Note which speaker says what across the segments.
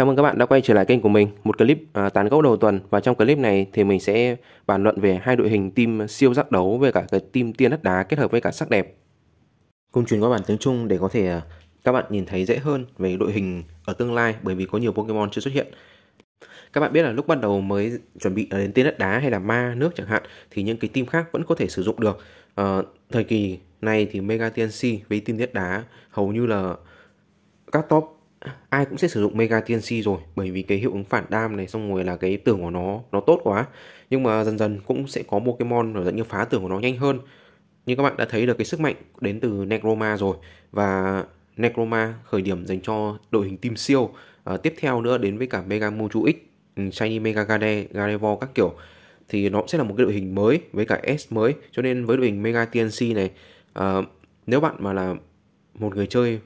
Speaker 1: Chào mừng các bạn đã quay trở lại kênh của mình, một clip à, tán gẫu đầu tuần và trong clip này thì mình sẽ bàn luận về hai đội hình team siêu giác đấu với cả cái team tiên đất đá kết hợp với cả sắc đẹp. Cùng chuyển qua bản tiếng Trung để có thể à, các bạn nhìn thấy dễ hơn về đội hình ở tương lai bởi vì có nhiều Pokemon chưa xuất hiện. Các bạn biết là lúc bắt đầu mới chuẩn bị đến tiên đất đá hay là ma nước chẳng hạn thì những cái team khác vẫn có thể sử dụng được. À, thời kỳ này thì Mega TNC với team đất đá hầu như là các top ai cũng sẽ sử dụng Mega TNC rồi bởi vì cái hiệu ứng phản đam này xong rồi là cái tường của nó nó tốt quá nhưng mà dần dần cũng sẽ có Pokemon ở dẫn như phá tường của nó nhanh hơn như các bạn đã thấy được cái sức mạnh đến từ Necroma rồi và Necroma khởi điểm dành cho đội hình team siêu à, tiếp theo nữa đến với cả Mega Mewtwo X ừ, Shiny Mega Gade, Gardevoir các kiểu thì nó sẽ là một cái đội hình mới với cả S mới cho nên với đội hình Mega TNC này à, nếu bạn mà là một người chơi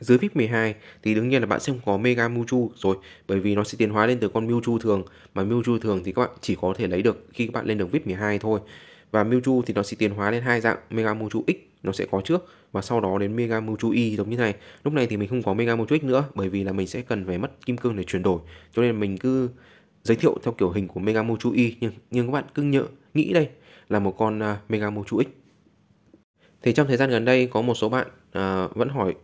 Speaker 1: dưới VIP 12 thì đương nhiên là bạn sẽ không có Mega Mewtwo rồi bởi vì nó sẽ tiến hóa lên từ con Mewtwo thường mà Mewtwo thường thì các bạn chỉ có thể lấy được khi các bạn lên được VIP 12 thôi và Mewtwo thì nó sẽ tiến hóa lên hai dạng Mega Mewtwo X nó sẽ có trước và sau đó đến Mega Mewtwo Y giống như này. Lúc này thì mình không có Mega Mewtwo X nữa bởi vì là mình sẽ cần phải mất kim cương để chuyển đổi. Cho nên mình cứ giới thiệu theo kiểu hình của Mega Mewtwo Y nhưng nhưng các bạn cứ nhớ nghĩ đây là một con uh, Mega Mewtwo X. Thì trong thời gian gần đây có một số bạn uh, vẫn hỏi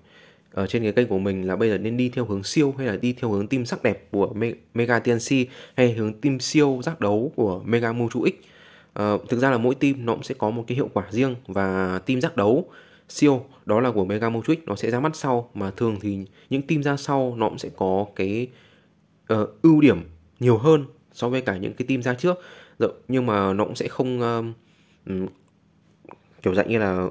Speaker 1: ở ờ, trên cái kênh của mình là bây giờ nên đi theo hướng siêu hay là đi theo hướng team sắc đẹp của Mega TNC hay hướng team siêu giác đấu của Mega Muju X. Uh, thực ra là mỗi team nó cũng sẽ có một cái hiệu quả riêng và team giác đấu siêu đó là của Mega Motrix nó sẽ ra mắt sau mà thường thì những team ra sau nó cũng sẽ có cái uh, ưu điểm nhiều hơn so với cả những cái team ra trước Rồi, dạ, nhưng mà nó cũng sẽ không um, kiểu dạng như là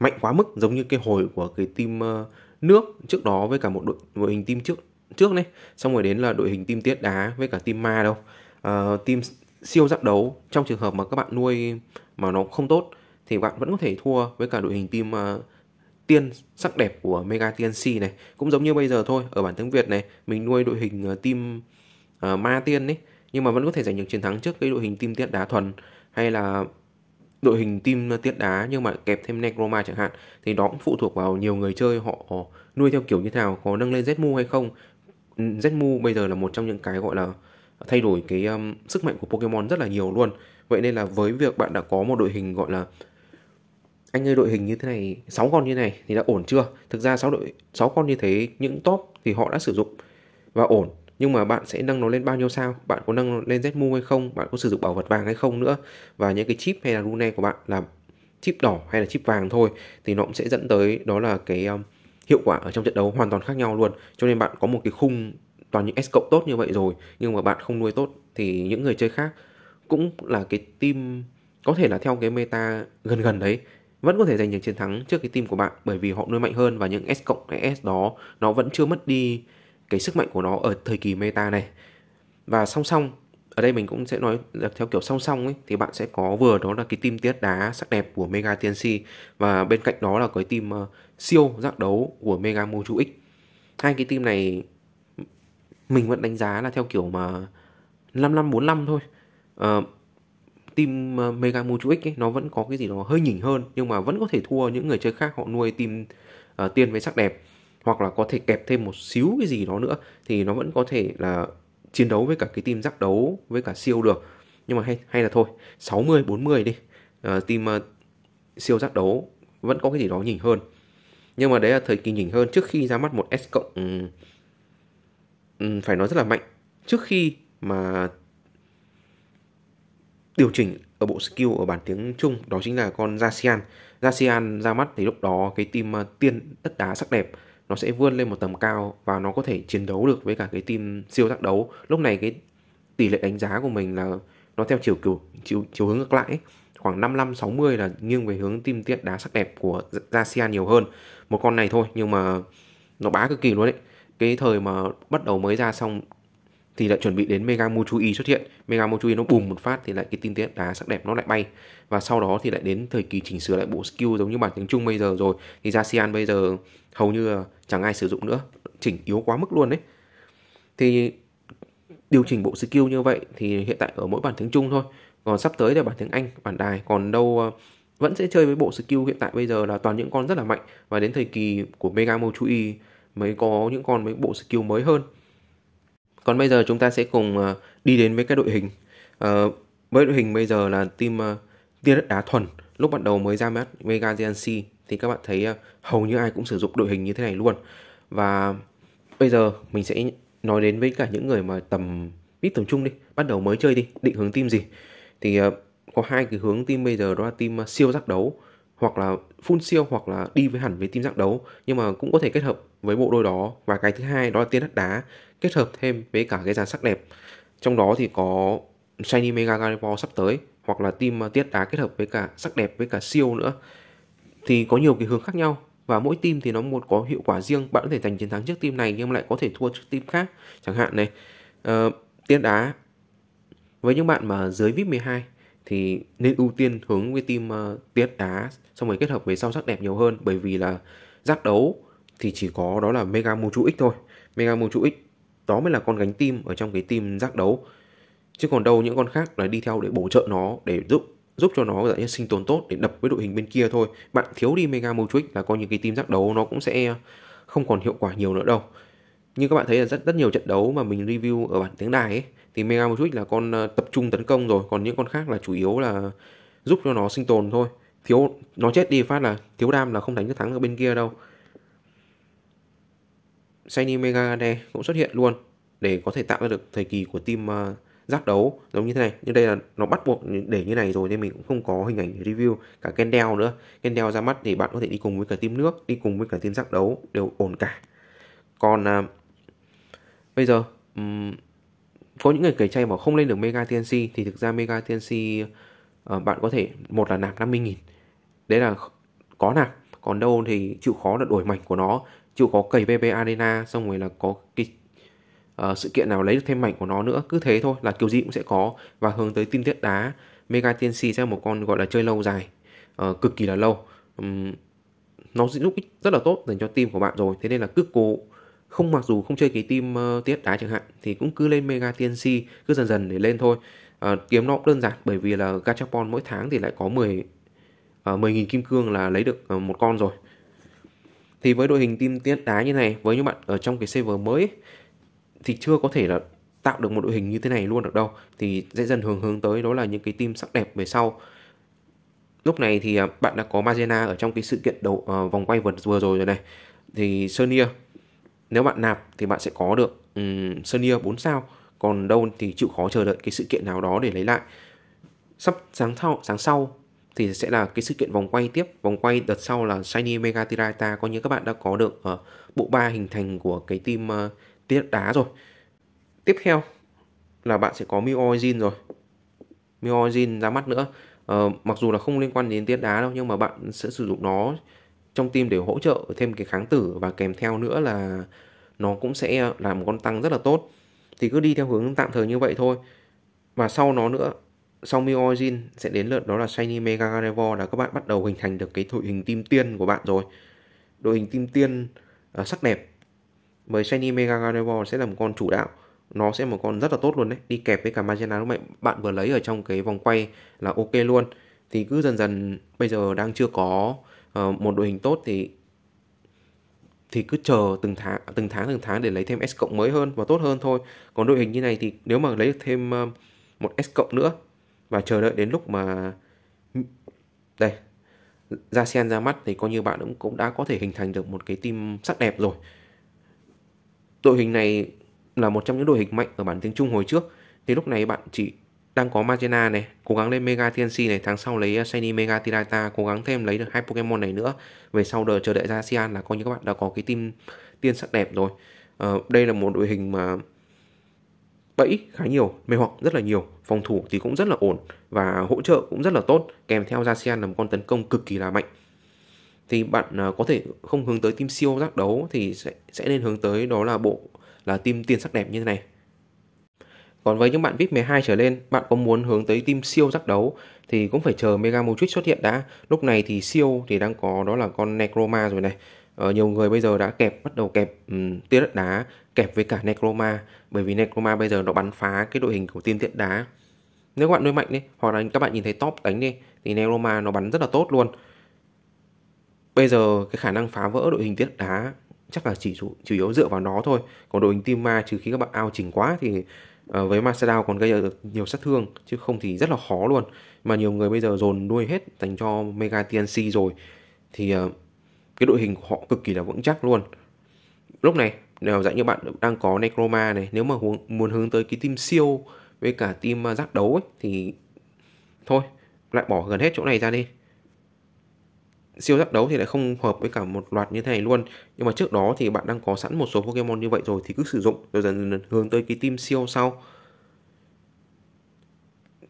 Speaker 1: mạnh quá mức giống như cái hồi của cái team uh, nước trước đó với cả một đội, đội hình team trước trước đấy xong rồi đến là đội hình team tiết đá với cả team ma đâu uh, team siêu giáp đấu trong trường hợp mà các bạn nuôi mà nó không tốt thì bạn vẫn có thể thua với cả đội hình team uh, tiên sắc đẹp của Mega TNC này cũng giống như bây giờ thôi ở bản tiếng Việt này mình nuôi đội hình ờ, team uh, ma tiên đấy nhưng mà vẫn có thể giành được chiến thắng trước cái đội hình team tiết đá thuần hay là đội hình team tiết đá nhưng mà kẹp thêm Necroma chẳng hạn thì đó cũng phụ thuộc vào nhiều người chơi họ nuôi theo kiểu như thế nào có nâng lên Zmu hay không Zmu bây giờ là một trong những cái gọi là thay đổi cái um, sức mạnh của Pokemon rất là nhiều luôn vậy nên là với việc bạn đã có một đội hình gọi là anh ơi đội hình như thế này 6 con như này thì đã ổn chưa thực ra 6 đội 6 con như thế những top thì họ đã sử dụng và ổn nhưng mà bạn sẽ nâng nó lên bao nhiêu sao bạn có nâng lên z mu hay không bạn có sử dụng bảo vật vàng hay không nữa và những cái chip hay là rune của bạn là chip đỏ hay là chip vàng thôi thì nó cũng sẽ dẫn tới đó là cái um, hiệu quả ở trong trận đấu hoàn toàn khác nhau luôn cho nên bạn có một cái khung toàn những S cộng tốt như vậy rồi nhưng mà bạn không nuôi tốt thì những người chơi khác cũng là cái team có thể là theo cái meta gần gần đấy vẫn có thể giành được chiến thắng trước cái team của bạn bởi vì họ nuôi mạnh hơn và những S cộng hay S đó nó vẫn chưa mất đi cái sức mạnh của nó ở thời kỳ meta này và song song ở đây mình cũng sẽ nói theo kiểu song song ấy thì bạn sẽ có vừa đó là cái team tiết đá sắc đẹp của Mega TNC và bên cạnh đó là cái team uh, siêu giác đấu của Mega Mochu X. Hai cái team này mình vẫn đánh giá là theo kiểu mà 5545 thôi. Uh, team uh, Mega Mochu X ấy, nó vẫn có cái gì đó hơi nhỉnh hơn nhưng mà vẫn có thể thua những người chơi khác họ nuôi team uh, tiên với sắc đẹp hoặc là có thể kẹp thêm một xíu cái gì đó nữa thì nó vẫn có thể là chiến đấu với cả cái team giác đấu với cả siêu được nhưng mà hay hay là thôi 60 40 đi uh, team uh, siêu giác đấu vẫn có cái gì đó nhỉnh hơn nhưng mà đấy là thời kỳ nhỉnh hơn trước khi ra mắt một S cộng um, phải nói rất là mạnh trước khi mà điều chỉnh ở bộ skill ở bản tiếng Trung đó chính là con Jasian. Jasian ra mắt thì lúc đó cái team uh, tiên đất đá sắc đẹp nó sẽ vươn lên một tầm cao và nó có thể chiến đấu được với cả cái team siêu giác đấu lúc này cái tỷ lệ đánh giá của mình là nó theo chiều kiểu chiều, chiều hướng ngược lại ấy. khoảng 55 60 là nghiêng về hướng team tiết đá sắc đẹp của Jacia nhiều hơn một con này thôi nhưng mà nó bá cực kỳ luôn đấy cái thời mà bắt đầu mới ra xong thì lại chuẩn bị đến Mega Mochui xuất hiện Mega Mochui nó bùng một phát thì lại cái tinh tiết đá sắc đẹp nó lại bay và sau đó thì lại đến thời kỳ chỉnh sửa lại bộ skill giống như bản tiếng Trung bây giờ rồi thì Jasian bây giờ hầu như chẳng ai sử dụng nữa chỉnh yếu quá mức luôn đấy thì điều chỉnh bộ skill như vậy thì hiện tại ở mỗi bản tiếng Trung thôi còn sắp tới là bản tiếng Anh bản đài còn đâu ờ, vẫn sẽ chơi với bộ skill hiện tại bây giờ là toàn những con rất là mạnh và đến thời kỳ của Mega Mochui mới có những con với bộ skill mới hơn còn bây giờ chúng ta sẽ cùng ờ, đi đến với các đội hình. Ờ, với đội hình bây giờ là team ờ, tia đất đá thuần. Lúc bắt đầu mới ra mắt Mega GNC thì các bạn thấy hầu như ai cũng sử dụng đội hình như thế này luôn. Và bây giờ mình sẽ nói đến với cả những người mà tầm ít tầm trung đi, bắt đầu mới chơi đi, định hướng team gì. Thì có hai cái hướng team bây giờ đó là team siêu giác đấu hoặc là full siêu hoặc là đi với hẳn với team dạng đấu nhưng mà cũng có thể kết hợp với bộ đôi đó và cái thứ hai đó là tiên đất đá kết hợp thêm với cả cái dàn sắc đẹp trong đó thì có shiny mega gardevoir sắp tới hoặc là team uh, tiết đá kết hợp với cả sắc đẹp với cả siêu nữa thì có nhiều cái hướng khác nhau và mỗi team thì nó một có hiệu quả riêng bạn có thể giành chiến thắng trước team này nhưng lại có thể thua trước team khác chẳng hạn này uh, ờ, tiết đá với những bạn mà dưới vip 12 thì nên ưu tiên hướng với team uh, ờ, tiết đá xong rồi kết hợp với sao sắc đẹp nhiều hơn bởi vì là giác đấu thì chỉ có đó là Mega Mô Mochu X thôi. Mega Mô Mochu X đó mới là con gánh team ở trong cái team giác đấu. Chứ còn đâu những con khác là đi theo để bổ trợ nó để giúp giúp cho nó giải sinh tồn tốt để đập với đội hình bên kia thôi. Bạn thiếu đi Mega Mô Mochu X là coi như cái team giác đấu nó cũng sẽ không còn hiệu quả nhiều nữa đâu như các bạn thấy là rất rất nhiều trận đấu mà mình review ở bản tiếng đài ấy, thì Mega Motric là con ờ, tập trung tấn công rồi còn những con khác là chủ yếu là giúp cho nó sinh tồn thôi thiếu nó chết đi phát là thiếu đam là không đánh được thắng ở bên kia đâu Shiny Mega này cũng xuất hiện luôn để có thể tạo ra được thời kỳ của team uh, giáp đấu giống như thế này nhưng đây là nó bắt buộc để như này rồi nên mình cũng không có hình ảnh review cả Kendall nữa Kendall ra mắt thì bạn có thể đi cùng với cả team nước đi cùng với cả team giáp đấu đều ổn cả còn uh, Bây giờ um, có những người cởi chay bảo không lên được Mega TNC thì thực ra Mega TNC uh, ờ, bạn có thể một là nạp 50 nghìn Đấy là có nạp, còn đâu thì chịu khó là đổi mảnh của nó, chịu khó cày BB Arena xong rồi là có cái uh, sự kiện nào lấy được thêm mảnh của nó nữa, cứ thế thôi là kiểu gì cũng sẽ có và hướng tới tin tiết đá Mega TNC sẽ một con gọi là chơi lâu dài, uh, cực kỳ là lâu. Um, nó giúp ích rất là tốt dành cho team của bạn rồi thế nên là cứ cố không mặc dù không chơi cái team uh, tiết đá chẳng hạn thì cũng cứ lên mega tnc cứ dần dần để lên thôi uh, kiếm nó cũng đơn giản bởi vì là gachapon mỗi tháng thì lại có 10 uh, 10.000 kim cương là lấy được uh, một con rồi thì với đội hình team tiết đá như này với những bạn ở trong cái server mới thì chưa có thể là tạo được một đội hình như thế này luôn được đâu thì sẽ dần hướng hướng tới đó là những cái team sắc đẹp về sau lúc này thì ờ, bạn đã có Magena ở trong cái sự kiện đầu uh, vòng quay vừa, vừa rồi rồi này thì Sonia nếu bạn nạp thì bạn sẽ có được um, Sunnier 4 sao còn đâu thì chịu khó chờ đợi cái sự kiện nào đó để lấy lại sắp sáng sau sáng sau thì sẽ là cái sự kiện vòng quay tiếp vòng quay đợt sau là shiny mega tirata coi như các bạn đã có được uh, bộ ba hình thành của cái team uh, ờ, tiết đá rồi tiếp theo là bạn sẽ có Mio Origin rồi Mio Origin ra mắt nữa uh, mặc dù là không liên quan đến tiết đá đâu nhưng mà bạn sẽ sử dụng nó trong tim để hỗ trợ thêm cái kháng tử và kèm theo nữa là nó cũng sẽ là một con tăng rất là tốt thì cứ đi theo hướng tạm thời như vậy thôi và sau nó nữa sau Miosin sẽ đến lượt đó là Shiny Mega Gardevoir là các bạn bắt đầu hình thành được cái đội hình tim tiên của bạn rồi đội hình tim tiên uh, sắc đẹp với Shiny Mega Gardevoir sẽ là một con chủ đạo nó sẽ một con rất là tốt luôn đấy đi kẹp với cả Magena lúc nãy bạn vừa lấy ở trong cái vòng quay là ok luôn thì cứ dần dần bây giờ đang chưa có Ờ, một đội hình tốt thì thì cứ chờ từng tháng từng tháng từng tháng để lấy thêm S cộng mới hơn và tốt hơn thôi. Còn đội hình như này thì nếu mà lấy được thêm ờ, một S cộng nữa và chờ đợi đến lúc mà đây ra sen ra mắt thì coi như bạn cũng cũng đã có thể hình thành được một cái team sắc đẹp rồi. Đội hình này là một trong những đội hình mạnh ở bản tiếng Trung hồi trước thì lúc này bạn chỉ đang có Magena này, cố gắng lên Mega TNC này, tháng sau lấy uh, Shiny Mega Tirata, cố gắng thêm lấy được hai Pokemon này nữa. Về sau đợi chờ đợi ra Sian là coi như các bạn đã có cái team tiên sắc đẹp rồi. Ờ, đây là một đội hình mà bẫy khá nhiều, mê hoặc rất là nhiều, phòng thủ thì cũng rất là ổn và hỗ trợ cũng rất là tốt, kèm theo ra Zacian là một con tấn công cực kỳ là mạnh. Thì bạn ờ, có thể không hướng tới team siêu giác đấu thì sẽ sẽ nên hướng tới đó là bộ là team tiên sắc đẹp như thế này. Còn với những bạn VIP 12 trở lên, bạn có muốn hướng tới team siêu giác đấu thì cũng phải chờ Mega Motrix xuất hiện đã. Lúc này thì siêu thì đang có đó là con Necroma rồi này. Ờ, nhiều người bây giờ đã kẹp bắt đầu kẹp um, tia đất đá kẹp với cả Necroma bởi vì Necroma bây giờ nó bắn phá cái đội hình của team tiện đá. Nếu các bạn nuôi mạnh đi hoặc là các bạn nhìn thấy top đánh đi thì Necroma nó bắn rất là tốt luôn. Bây giờ cái khả năng phá vỡ đội hình tiết đá chắc là chỉ chủ yếu dựa vào nó thôi. Còn đội hình team ma trừ khi các bạn ao chỉnh quá thì à, với Masvidal còn gây được nhiều sát thương chứ không thì rất là khó luôn mà nhiều người bây giờ dồn nuôi hết dành cho Mega TNC rồi thì ờ, cái đội hình của họ cực kỳ là vững chắc luôn lúc này nếu dạng như bạn đang có Necroma này nếu mà muốn, muốn hướng tới cái team siêu với cả team ờ, giác đấu ấy, thì thôi lại bỏ gần hết chỗ này ra đi siêu giác đấu thì lại không hợp với cả một loạt như thế này luôn nhưng mà trước đó thì bạn đang có sẵn một số Pokemon như vậy rồi thì cứ sử dụng rồi dần dần hướng tới cái team siêu sau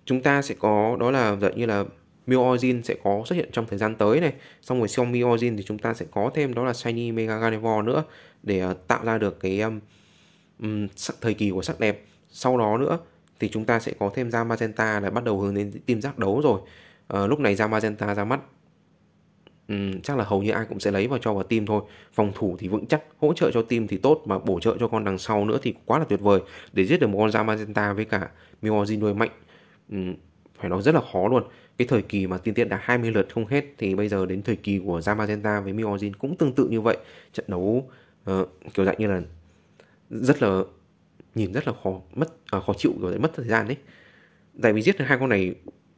Speaker 1: chúng ta sẽ có đó là dạng như là Mew Origin sẽ có xuất hiện trong thời gian tới này xong rồi Mew Origin thì chúng ta sẽ có thêm đó là Shiny Mega Gardevoir nữa để ờ, tạo ra được cái um, thời kỳ của sắc đẹp sau đó nữa thì chúng ta sẽ có thêm ra Magenta để bắt đầu hướng đến team giác đấu rồi à, lúc này ra Magenta ra mắt Ừm, chắc là hầu như ai cũng sẽ lấy và cho vào team thôi. Phòng thủ thì vững chắc, hỗ trợ cho team thì tốt mà bổ trợ cho con đằng sau nữa thì quá là tuyệt vời để giết được một con Zamazenta với cả Miojin đuôi mạnh. Ừm, phải nói rất là khó luôn. Cái thời kỳ mà tiên tiết đã 20 lượt không hết thì bây giờ đến thời kỳ của Zamazenta với Miojin cũng tương tự như vậy. Trận đấu uh, kiểu dạng như là rất là nhìn rất là khó mất à, khó chịu rồi mất thời gian đấy tại vì giết được hai con này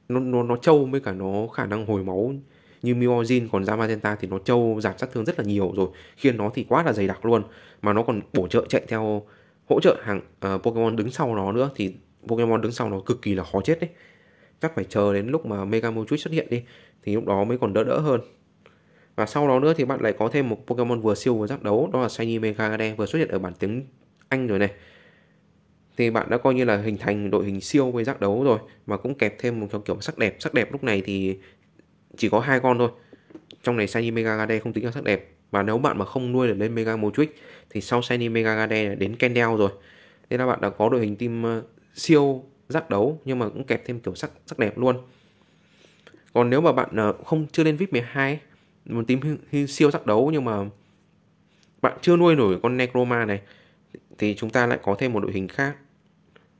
Speaker 1: nó nó nó trâu với cả nó khả năng hồi máu như Mimozin còn ra Magenta thì nó trâu giảm sát thương rất là nhiều rồi khiên nó thì quá là dày đặc luôn mà nó còn bổ trợ chạy theo hỗ trợ hàng uh, Pokemon đứng sau nó nữa thì Pokemon đứng sau nó cực kỳ là khó chết đấy chắc phải chờ đến lúc mà Mega Mewtwo xuất hiện đi thì lúc đó mới còn đỡ đỡ hơn và sau đó nữa thì bạn lại có thêm một Pokemon vừa siêu vừa giác đấu đó là Shiny Mega Megade vừa xuất hiện ở bản tiếng Anh rồi này thì bạn đã coi như là hình thành đội hình siêu với giác đấu rồi mà cũng kẹp thêm một kiểu sắc đẹp sắc đẹp lúc này thì chỉ có hai con thôi trong này shiny megagade không tính là sắc đẹp và nếu bạn mà không nuôi được lên mega motric thì sau shiny megagade đến kendel rồi nên là bạn đã có đội hình team ờ, siêu giác đấu nhưng mà cũng kẹp thêm kiểu sắc sắc đẹp luôn còn nếu mà bạn ờ, không chưa lên vip 12 một tím siêu giác đấu nhưng mà bạn chưa nuôi nổi con necroma này thì chúng ta lại có thêm một đội hình khác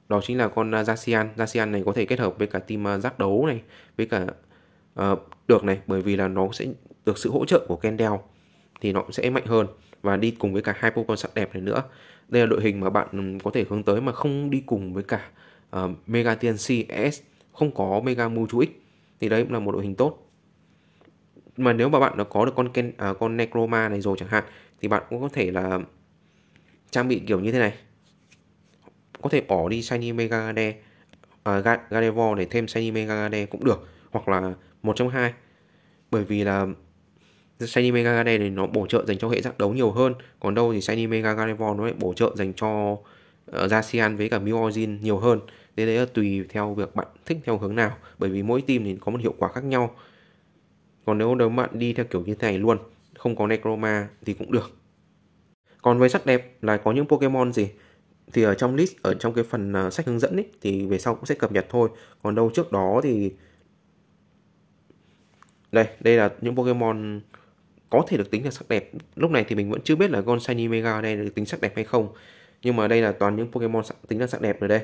Speaker 1: đó chính là con ờ, Zacian Zacian này có thể kết hợp với cả team giác đấu này với cả uh, được này bởi vì là nó sẽ được sự hỗ trợ của Kendall thì nó cũng sẽ mạnh hơn và đi cùng với cả hai Pokemon sắc đẹp này nữa. Đây là đội hình mà bạn có thể hướng tới mà không đi cùng với cả uh, Mega TNC S, không có Mega Mewtwo X thì đấy cũng là một đội hình tốt. Mà nếu mà bạn đã có được con Ken, uh, con Necroma này rồi chẳng hạn thì bạn cũng có thể là trang bị kiểu như thế này. Có thể bỏ đi Shiny Mega Gade, uh, Gardevoir để thêm Shiny Mega Gade cũng được hoặc là một trong hai bởi vì là Shiny Mega Garden này nó bổ trợ dành cho hệ dạng đấu nhiều hơn còn đâu thì Shiny Mega Gardevoir nó lại bổ trợ dành cho Zacian ờ, với cả Meworjin nhiều hơn thế đấy là tùy theo việc bạn thích theo hướng nào bởi vì mỗi team thì có một hiệu quả khác nhau còn nếu nếu bạn đi theo kiểu như thế này luôn không có Necroma thì cũng được còn với sắc đẹp là có những Pokemon gì thì ở trong list ở trong cái phần ờ, sách hướng dẫn ấy, thì về sau cũng sẽ cập nhật thôi còn đâu trước đó thì đây, đây là những Pokemon có thể được tính là sắc đẹp. Lúc này thì mình vẫn chưa biết là Gon Shiny Mega này được tính sắc đẹp hay không. Nhưng mà đây là toàn những Pokemon sắc, tính là sắc đẹp rồi đây.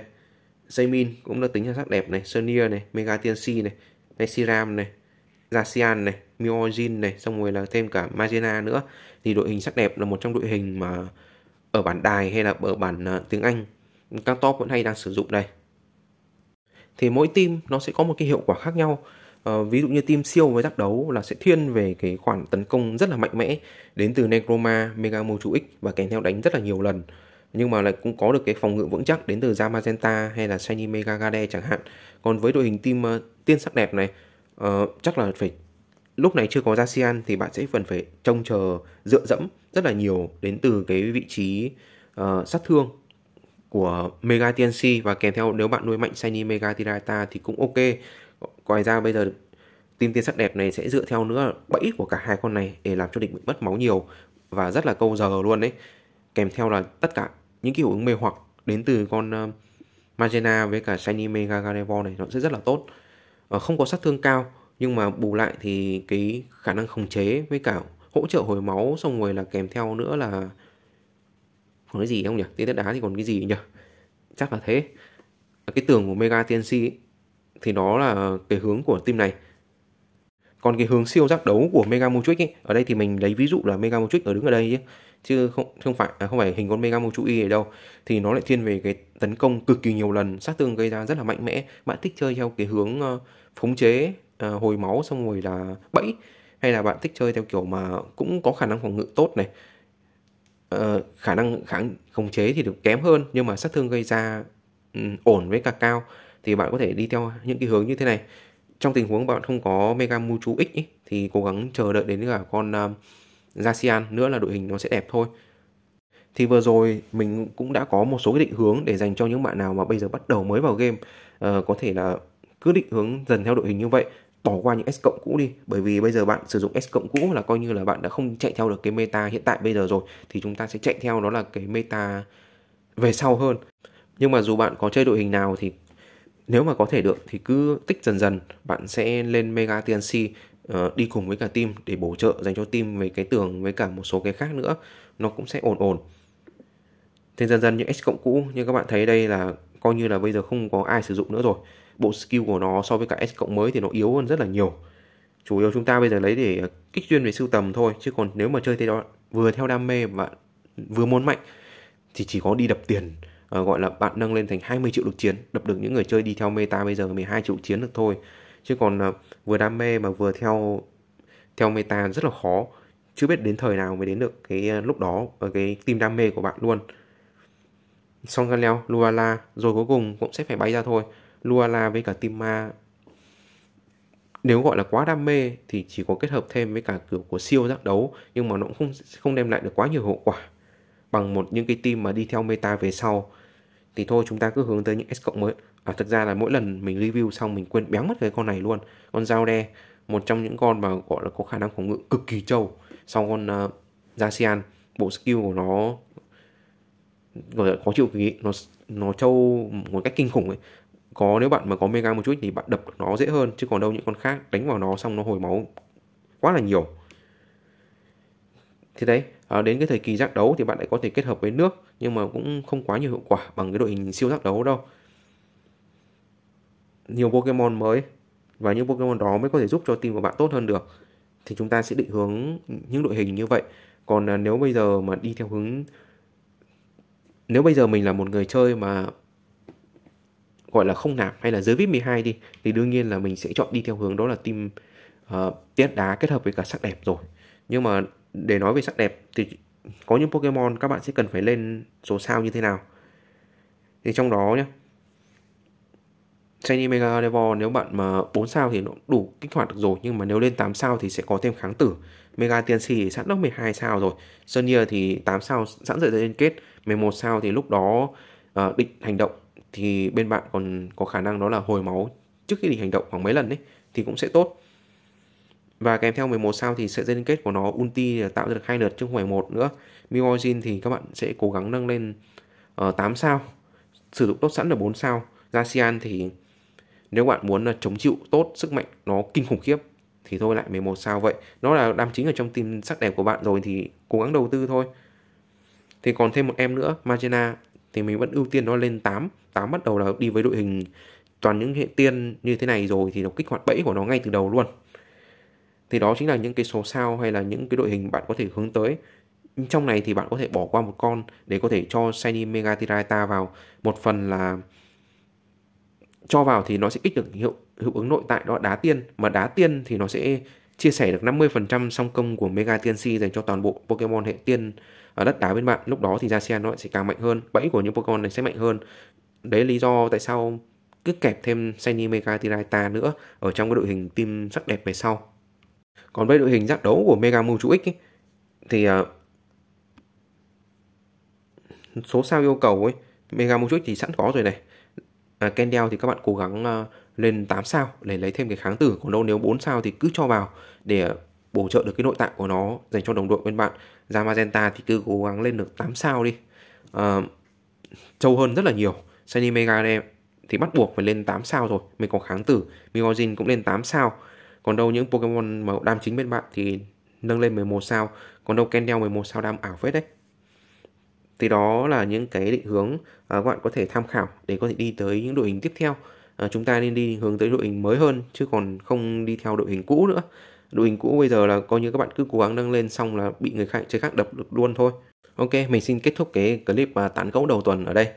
Speaker 1: Zaymin cũng được tính là sắc đẹp này, Sonia này, Mega TNC này, Nesiram này, Zacian này, Miojin này, xong rồi là thêm cả Magena nữa. Thì đội hình sắc đẹp là một trong đội hình mà ở bản đài hay là ở bản à, tiếng Anh các top vẫn hay đang sử dụng đây. Thì mỗi team nó sẽ có một cái hiệu quả khác nhau Ờ, ví dụ như team siêu với giác đấu là sẽ thiên về cái khoản tấn công rất là mạnh mẽ đến từ Necroma, Mega Mochu X và kèm theo đánh rất là nhiều lần nhưng mà lại cũng có được cái phòng ngự vững chắc đến từ Zamazenta hay là Shiny Mega Gade chẳng hạn. Còn với đội hình team uh, tiên sắc đẹp này uh, chắc là phải lúc này chưa có Zacian thì bạn sẽ cần phải trông chờ dựa dẫm rất là nhiều đến từ cái vị trí uh, sát thương của Mega TNC và kèm theo nếu bạn nuôi mạnh Shiny Mega Tirata thì cũng ok Ngoài ra bây giờ tim tiên sắc đẹp này sẽ dựa theo nữa bẫy của cả hai con này để làm cho địch bị mất máu nhiều và rất là câu giờ luôn đấy. Kèm theo là tất cả những cái hiệu ứng mê hoặc đến từ con uh, Magena với cả Shiny Mega Gardevoir này nó sẽ rất là tốt. Uh, không có sát thương cao nhưng mà bù lại thì cái khả năng khống chế với cả hỗ trợ hồi máu xong rồi là kèm theo nữa là còn cái gì không nhỉ? Tí đất đá thì còn cái gì nhỉ? Chắc là thế. Cái tường của Mega TNC ấy, thì đó là cái hướng của team này còn cái hướng siêu giác đấu của Mega Mochuic ấy, ở đây thì mình lấy ví dụ là Mega Mochuic ở đứng ở đây ấy, chứ không không phải à, không phải hình con Mega Mochuic ở đâu thì nó lại thiên về cái tấn công cực kỳ nhiều lần, sát thương gây ra rất là mạnh mẽ. Bạn thích chơi theo cái hướng uh, phóng chế ờ, hồi máu xong rồi là bẫy hay là bạn thích chơi theo kiểu mà cũng có khả năng phòng ngự tốt này. Ờ, khả năng kháng khống chế thì được kém hơn nhưng mà sát thương gây ra ổn với cả cao thì bạn có thể đi theo những cái hướng như thế này trong tình huống bạn không có Mega Muchu X ý, thì cố gắng chờ đợi đến cả con um, Zacian nữa là đội hình nó sẽ đẹp thôi thì vừa rồi mình cũng đã có một số cái định hướng để dành cho những bạn nào mà bây giờ bắt đầu mới vào game uh, có thể là cứ định hướng dần theo đội hình như vậy bỏ qua những S cộng cũ đi bởi vì bây giờ bạn sử dụng S cộng cũ là coi như là bạn đã không chạy theo được cái meta hiện tại bây giờ rồi thì chúng ta sẽ chạy theo đó là cái meta về sau hơn nhưng mà dù bạn có chơi đội hình nào thì nếu mà có thể được thì cứ tích dần dần bạn sẽ lên mega tnc uh, ờ, đi cùng với cả team để bổ trợ dành cho team về cái tường với cả một số cái khác nữa nó cũng sẽ ổn ổn thì dần dần những S cộng cũ như các bạn thấy đây là coi như là bây giờ không có ai sử dụng nữa rồi bộ skill của nó so với cả S cộng mới thì nó yếu hơn rất là nhiều chủ yếu chúng ta bây giờ lấy để kích duyên về sưu tầm thôi chứ còn nếu mà chơi thế đó vừa theo đam mê và vừa muốn mạnh thì chỉ có đi đập tiền uh, gọi là bạn nâng lên thành 20 triệu lục chiến đập được những người chơi đi theo meta bây giờ 12 triệu chiến được thôi chứ còn uh, vừa đam mê mà vừa theo theo meta rất là khó chưa biết đến thời nào mới đến được cái uh, lúc đó ở cái team đam mê của bạn luôn xong ra leo Luala rồi cuối cùng cũng sẽ phải bay ra thôi Luala với cả team ma nếu gọi là quá đam mê thì chỉ có kết hợp thêm với cả kiểu của siêu giác đấu nhưng mà nó cũng không không đem lại được quá nhiều hậu quả bằng một những cái team mà đi theo meta về sau thì thôi chúng ta cứ hướng tới những S cộng mới. À, thực ra là mỗi lần mình review xong mình quên béo mất cái con này luôn. Con dao đe, một trong những con mà gọi là có khả năng phòng ngự cực kỳ trâu. Sau con uh, à, Zacian, bộ skill của nó gọi là khó chịu kỳ nó nó trâu một cách kinh khủng ấy có nếu bạn mà có mega một chút thì bạn đập nó dễ hơn chứ còn đâu những con khác đánh vào nó xong nó hồi máu quá là nhiều thì đấy à, đến cái thời kỳ giác đấu thì bạn lại có thể kết hợp với nước nhưng mà cũng không quá nhiều hiệu quả bằng cái đội hình siêu giác đấu đâu nhiều Pokemon mới và những Pokemon đó mới có thể giúp cho team của bạn tốt hơn được thì chúng ta sẽ định hướng những đội hình như vậy còn à, nếu bây giờ mà đi theo hướng nếu bây giờ mình là một người chơi mà gọi là không nạp hay là dưới vip 12 đi thì đương nhiên là mình sẽ chọn đi theo hướng đó là team uh, tiết đá kết hợp với cả sắc đẹp rồi nhưng mà để nói về sắc đẹp thì có những Pokemon các bạn sẽ cần phải lên số sao như thế nào thì trong đó nhé Shiny Mega Devil nếu bạn mà 4 sao thì nó đủ kích hoạt được rồi nhưng mà nếu lên 8 sao thì sẽ có thêm kháng tử Mega Tiên thì sẵn đã 12 sao rồi Sonia thì 8 sao sẵn dậy liên kết 11 sao thì lúc đó uh, định hành động thì bên bạn còn có khả năng đó là hồi máu trước khi định hành động khoảng mấy lần đấy thì cũng sẽ tốt và kèm theo 11 sao thì sợi dây liên kết của nó ulti tạo ra được hai lượt chứ không phải một nữa Miojin thì các bạn sẽ cố gắng nâng lên uh, ờ, 8 sao sử dụng tốt sẵn là 4 sao Gassian thì nếu bạn muốn là chống chịu tốt sức mạnh nó kinh khủng khiếp thì thôi lại 11 sao vậy nó là đam chính ở trong team sắc đẹp của bạn rồi thì cố gắng đầu tư thôi thì còn thêm một em nữa Magena thì mình vẫn ưu tiên nó lên 8 8 bắt đầu là đi với đội hình toàn những hệ tiên như thế này rồi thì nó kích hoạt bẫy của nó ngay từ đầu luôn thì đó chính là những cái số sao hay là những cái đội hình bạn có thể hướng tới trong này thì bạn có thể bỏ qua một con để có thể cho Shiny Mega tyranitar vào một phần là cho vào thì nó sẽ kích được hiệu hiệu ứng nội tại đó đá tiên mà đá tiên thì nó sẽ chia sẻ được 50% song công của Mega Tiên Si dành cho toàn bộ Pokemon hệ tiên ở đất đá bên bạn lúc đó thì Zacian nó sẽ càng mạnh hơn bẫy của những Pokemon này sẽ mạnh hơn đấy lý do tại sao cứ kẹp thêm Shiny Mega tyranitar nữa ở trong cái đội hình team sắc đẹp về sau còn với đội hình giác đấu của Mega Mewtwo X ấy, thì uh, số sao yêu cầu ấy Mega Mewtwo X thì sẵn có rồi này. À, Kendall thì các bạn cố gắng uh, lên 8 sao để lấy thêm cái kháng tử còn đâu nếu 4 sao thì cứ cho vào để à, bổ trợ được cái nội tạng của nó dành cho đồng đội bên bạn ra thì cứ cố gắng lên được 8 sao đi à, trâu hơn rất là nhiều Sunny Mega thì bắt buộc phải lên 8 sao rồi mình có kháng tử Miozin cũng lên 8 sao còn đâu những Pokemon mà đam chính bên bạn thì nâng lên 11 sao, còn đâu Kendel 11 sao đam ảo phết đấy. Thì đó là những cái định hướng à, các bạn có thể tham khảo để có thể đi tới những đội hình tiếp theo. À, chúng ta nên đi hướng tới đội hình mới hơn chứ còn không đi theo đội hình cũ nữa. Đội hình cũ bây giờ là coi như các bạn cứ cố gắng nâng lên xong là bị người khác chơi khác đập được luôn thôi. Ok, mình xin kết thúc cái clip và tán gẫu đầu tuần ở đây.